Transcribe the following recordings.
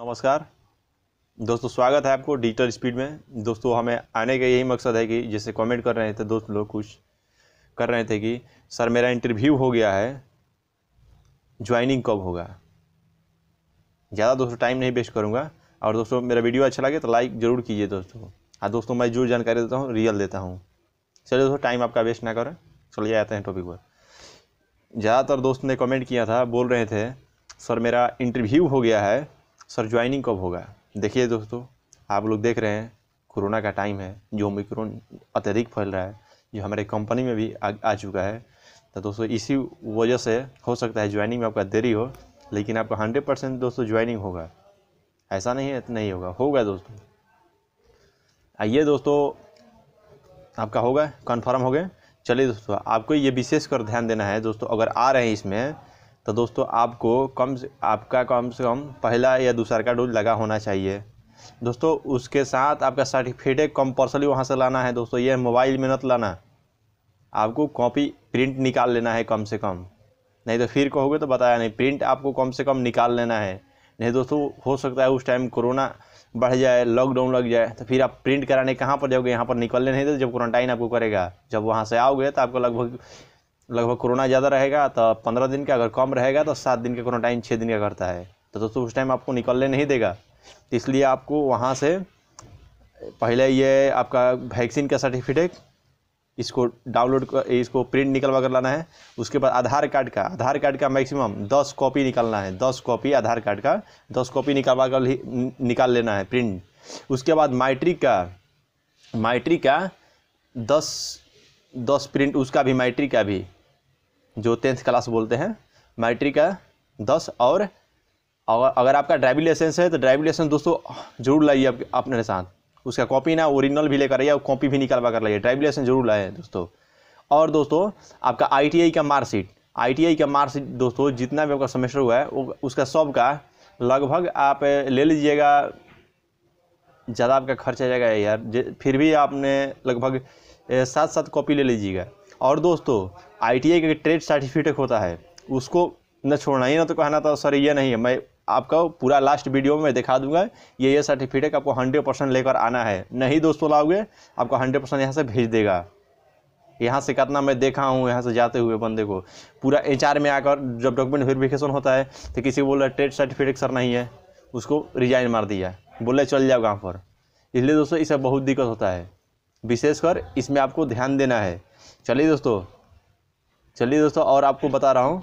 नमस्कार दोस्तों स्वागत है आपको डिजिटल स्पीड में दोस्तों हमें आने का यही मकसद है कि जैसे कमेंट कर रहे थे दोस्त लोग कुछ कर रहे थे कि सर मेरा इंटरव्यू हो गया है ज्वाइनिंग कब होगा ज़्यादा दोस्तों टाइम नहीं वेस्ट करूँगा और दोस्तों मेरा वीडियो अच्छा लगे तो लाइक ज़रूर कीजिए दोस्तों हाँ दोस्तों मैं जो जानकारी देता हूँ रियल देता हूँ चलिए दोस्तों टाइम आपका वेस्ट ना करें चलिए आते हैं टॉपिक पर ज़्यादातर दोस्त ने कमेंट किया था बोल रहे थे सर मेरा इंटरव्यू हो गया है सर ज्वाइनिंग कब होगा देखिए दोस्तों आप लोग देख रहे हैं कोरोना का टाइम है जो ओमिक्रोन अत्यधिक फैल रहा है जो हमारे कंपनी में भी आ, आ चुका है तो दोस्तों इसी वजह से हो सकता है ज्वाइनिंग में आपका देरी हो लेकिन आपका हंड्रेड परसेंट दोस्तों ज्वाइनिंग होगा ऐसा नहीं है नहीं होगा होगा दोस्तों आइए दोस्तों आपका होगा कन्फर्म हो गए चलिए दोस्तों आपको ये विशेष कर ध्यान देना है दोस्तों अगर आ रहे हैं इसमें तो दोस्तों आपको कम से आपका कम से कम पहला या दूसरा का डोज लगा होना चाहिए दोस्तों उसके साथ आपका सर्टिफिकेट कंपल्सरी वहाँ से लाना है दोस्तों ये मोबाइल में मत लाना आपको कॉपी प्रिंट निकाल लेना है कम से कम नहीं तो फिर कहोगे तो बताया नहीं प्रिंट आपको कम से कम निकाल लेना है नहीं तो दोस्तों हो सकता है उस टाइम कोरोना बढ़ जाए लॉकडाउन लग जाए तो फिर आप प्रिंट कराने कहाँ पर जाओगे यहाँ पर निकलने नहीं तो जब क्वारंटाइन आपको करेगा जब वहाँ से आओगे तो आपको लगभग लगभग कोरोना ज़्यादा रहेगा तो पंद्रह दिन का अगर कम रहेगा तो सात दिन का क्वारंटाइन छः दिन का करता है तो दोस्तों उस टाइम आपको निकलने नहीं देगा तो इसलिए आपको वहाँ से पहले ये आपका वैक्सीन का सर्टिफिकेट इसको डाउनलोड इसको प्रिंट निकलवा कर लाना है उसके बाद आधार कार्ड का आधार कार्ड का मैक्सिमम दस कॉपी निकालना है दस कॉपी आधार कार्ड का दस कॉपी निकालवा कर निकाल लेना है प्रिंट उसके बाद माइट्रिक का माइट्रिक का दस दस प्रिंट उसका भी माइट्रिक का भी जो टेंथ क्लास बोलते हैं मैट्रिक का दस और अगर आपका ड्राइविंग लाइसेंस है तो ड्राइविंग लाइसेंस दोस्तों जरूर लाइए आप, अपने साथ उसका कॉपी ना ओरिजिनल भी लेकर आइए और कॉपी भी निकलवा कर लाइए ड्राइविंग लाइसेंस जरूर लाए दोस्तों और दोस्तों आपका आई का मार्कशीट आई का मार्कशीट दोस्तों जितना भी आपका सेमेस्टर हुआ है वो उसका सब का लगभग आप ले लीजिएगा ज़्यादा आपका खर्च आ जाएगा यार फिर भी आपने लगभग सात सात कॉपी ले लीजिएगा और दोस्तों आई टी आई का ट्रेड सर्टिफिकेट होता है उसको न छोड़ना ही ना तो कहना था सर ये नहीं है मैं आपका पूरा लास्ट वीडियो में दिखा दूंगा ये ये सर्टिफिकेट आपको हंड्रेड परसेंट लेकर आना है नहीं दोस्तों लाओगे आपको हंड्रेड परसेंट यहाँ से भेज देगा यहाँ से कितना मैं देखा हूँ यहाँ से जाते हुए बंदे को पूरा एच में आकर जब डॉक्यूमेंट वेरिफिकेशन होता है तो किसी बोल रहा ट्रेड सर्टिफिकेट सर नहीं है उसको रिजाइन मार दिया बोले चल जाओ वहाँ पर इसलिए दोस्तों इससे बहुत दिक्कत होता है विशेषकर इसमें आपको ध्यान देना है चलिए दोस्तों चलिए दोस्तों और आपको बता रहा हूँ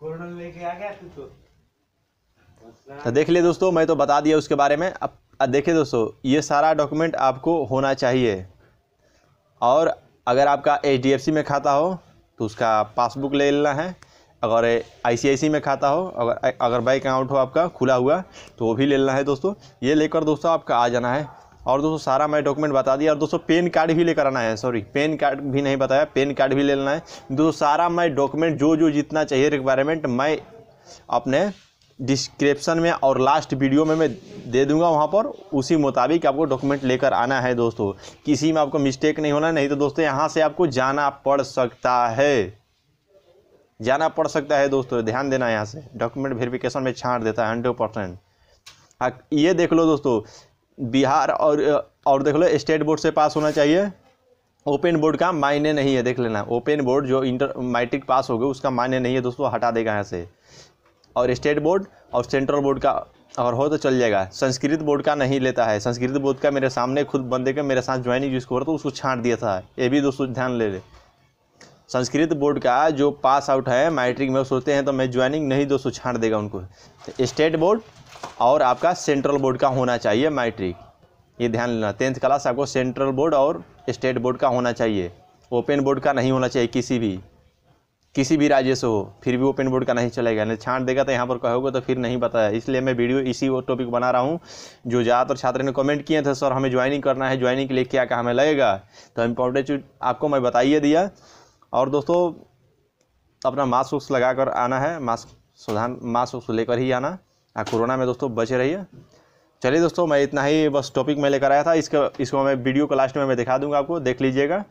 तो तो देख लिए दोस्तों मैं तो बता दिया उसके बारे में अब देखिए दोस्तों ये सारा डॉक्यूमेंट आपको होना चाहिए और अगर आपका एच में खाता हो तो उसका पासबुक ले लेना है अगर आईसीआईसी में खाता हो अगर अगर बैंक अकाउंट हो आपका खुला हुआ तो वो भी ले लेना है दोस्तों ये लेकर दोस्तों आपका आ जाना है और दोस्तों सारा मैं डॉक्यूमेंट बता दिया और दोस्तों पेन कार्ड भी लेकर आना है सॉरी पेन कार्ड भी नहीं बताया पेन कार्ड भी ले लेना है दोस्तों सारा मैं डॉक्यूमेंट जो जो जितना चाहिए रिक्वायरमेंट मैं अपने डिस्क्रिप्शन में और लास्ट वीडियो में मैं दे दूंगा वहाँ पर उसी मुताबिक आपको डॉक्यूमेंट लेकर आना है दोस्तों किसी में आपको मिस्टेक नहीं होना नहीं तो दोस्तों यहाँ से आपको जाना पड़ सकता है जाना पड़ सकता है दोस्तों ध्यान देना यहाँ से डॉक्यूमेंट वेरिफिकेशन में छाँट देता है हंड्रेड परसेंट ये देख लो दोस्तों बिहार और और देख लो स्टेट बोर्ड से पास होना चाहिए ओपन बोर्ड का मायने नहीं है देख लेना ओपन बोर्ड जो इंटर मैट्रिक पास हो गए उसका मायने नहीं है दोस्तों हटा देगा यहाँ से और स्टेट बोर्ड और सेंट्रल बोर्ड का और हो तो चल जाएगा संस्कृत बोर्ड का नहीं लेता है संस्कृत बोर्ड का मेरे सामने खुद बंदे का मेरे साथ ज्वाइनिंग जिसको हो रहा था उसको छाँट दिया था ये भी दोस्तों ध्यान ले ले संस्कृत बोर्ड का जो पास आउट है मैट्रिक में सोचते हैं तो मैं ज्वाइनिंग नहीं दोस्तों छाँट देगा उनको स्टेट बोर्ड और आपका सेंट्रल बोर्ड का होना चाहिए मैट्रिक ये ध्यान लेना टेंथ क्लास आपको सेंट्रल बोर्ड और स्टेट बोर्ड का होना चाहिए ओपन बोर्ड का नहीं होना चाहिए किसी भी किसी भी राज्य से हो फिर भी ओपन बोर्ड का नहीं चलेगा नहीं छांट देगा तो यहाँ पर कहोगे तो फिर नहीं बताया इसलिए मैं वीडियो इसी वो टॉपिक बना रहा हूँ जो ज़्यादातर छात्र ने कमेंट किए थे सर हमें ज्वाइनिंग करना है ज्वाइनिंग के लिए क्या क्या हमें लगेगा तो इम्पोर्टेंट आपको मैं बताइए दिया और दोस्तों अपना मास्क वक्स लगा कर आना है मास्क सुधान मास्क उस लेकर ही आना हाँ, कोरोना में दोस्तों बचे रहिए चलिए दोस्तों मैं इतना ही बस टॉपिक मैं लेकर आया था इसका इसको मैं वीडियो को लास्ट में मैं दिखा दूंगा आपको देख लीजिएगा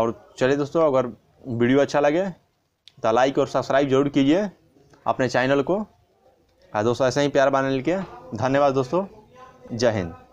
और चलिए दोस्तों अगर वीडियो अच्छा लगे तो लाइक और सब्सक्राइब जरूर कीजिए अपने चैनल को हाँ दोस्तों ऐसे ही प्यार बनाने के धन्यवाद दोस्तों जय हिंद